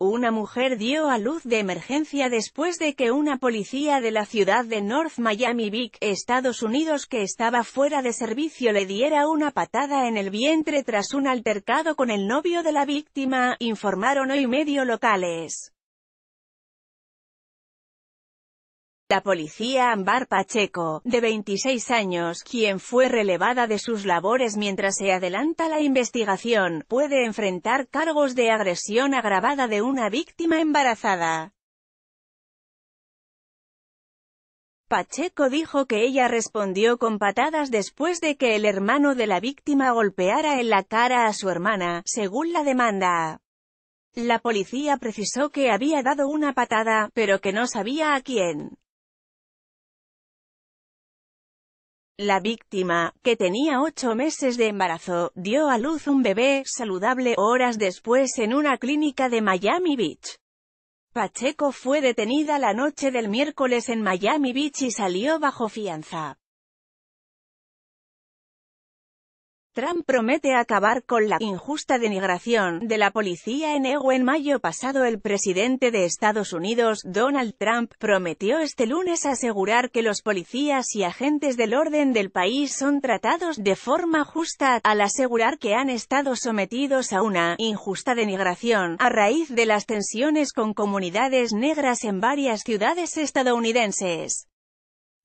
Una mujer dio a luz de emergencia después de que una policía de la ciudad de North Miami Beach, Estados Unidos que estaba fuera de servicio le diera una patada en el vientre tras un altercado con el novio de la víctima, informaron hoy medio locales. La policía Ambar Pacheco, de 26 años, quien fue relevada de sus labores mientras se adelanta la investigación, puede enfrentar cargos de agresión agravada de una víctima embarazada. Pacheco dijo que ella respondió con patadas después de que el hermano de la víctima golpeara en la cara a su hermana, según la demanda. La policía precisó que había dado una patada, pero que no sabía a quién. La víctima, que tenía ocho meses de embarazo, dio a luz un bebé saludable horas después en una clínica de Miami Beach. Pacheco fue detenida la noche del miércoles en Miami Beach y salió bajo fianza. Trump promete acabar con la injusta denigración de la policía en EGO. En mayo pasado el presidente de Estados Unidos, Donald Trump, prometió este lunes asegurar que los policías y agentes del orden del país son tratados de forma justa, al asegurar que han estado sometidos a una injusta denigración, a raíz de las tensiones con comunidades negras en varias ciudades estadounidenses.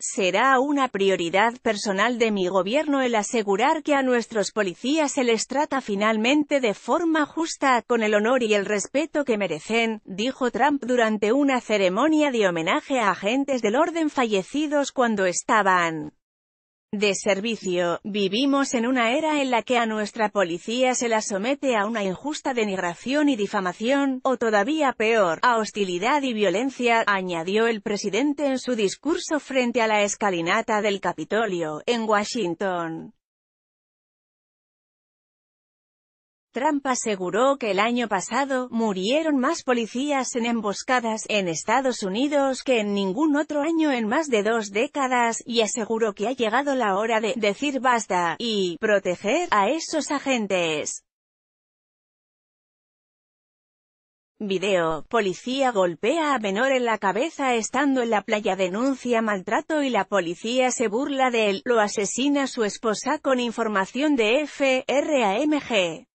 Será una prioridad personal de mi gobierno el asegurar que a nuestros policías se les trata finalmente de forma justa, con el honor y el respeto que merecen, dijo Trump durante una ceremonia de homenaje a agentes del orden fallecidos cuando estaban de servicio, vivimos en una era en la que a nuestra policía se la somete a una injusta denigración y difamación, o todavía peor, a hostilidad y violencia, añadió el presidente en su discurso frente a la escalinata del Capitolio, en Washington. Trump aseguró que el año pasado, murieron más policías en emboscadas en Estados Unidos que en ningún otro año en más de dos décadas, y aseguró que ha llegado la hora de «decir basta» y «proteger» a esos agentes. Video, policía golpea a menor en la cabeza estando en la playa denuncia maltrato y la policía se burla de él, lo asesina su esposa con información de FRAMG.